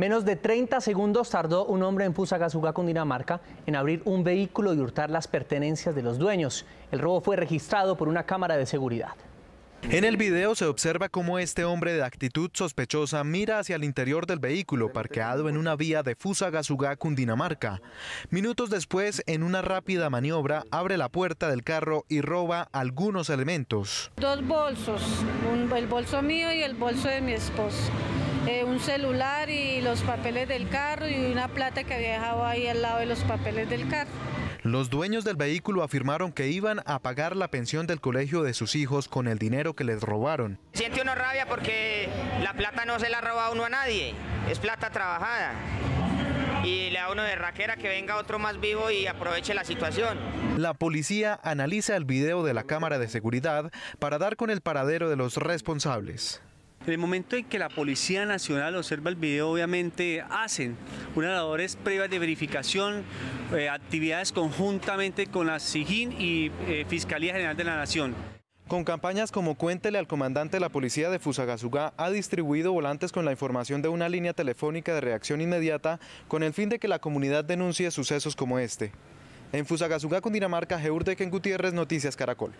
Menos de 30 segundos tardó un hombre en Fusagasugá, Cundinamarca, en abrir un vehículo y hurtar las pertenencias de los dueños. El robo fue registrado por una cámara de seguridad. En el video se observa cómo este hombre de actitud sospechosa mira hacia el interior del vehículo parqueado en una vía de Fusagasugá, Cundinamarca. Minutos después, en una rápida maniobra, abre la puerta del carro y roba algunos elementos. Dos bolsos, el bolso mío y el bolso de mi esposo celular y los papeles del carro y una plata que había dejado ahí al lado de los papeles del carro. Los dueños del vehículo afirmaron que iban a pagar la pensión del colegio de sus hijos con el dinero que les robaron. Siente uno rabia porque la plata no se la roba uno a nadie, es plata trabajada y le da uno de raquera que venga otro más vivo y aproveche la situación. La policía analiza el video de la cámara de seguridad para dar con el paradero de los responsables. En el momento en que la Policía Nacional observa el video, obviamente hacen unas labores previas de verificación, eh, actividades conjuntamente con la SIGIN y eh, Fiscalía General de la Nación. Con campañas como Cuéntele al comandante de la policía de Fusagasugá ha distribuido volantes con la información de una línea telefónica de reacción inmediata con el fin de que la comunidad denuncie sucesos como este. En Fusagasugá, Cundinamarca, Ken Gutiérrez, Noticias Caracol.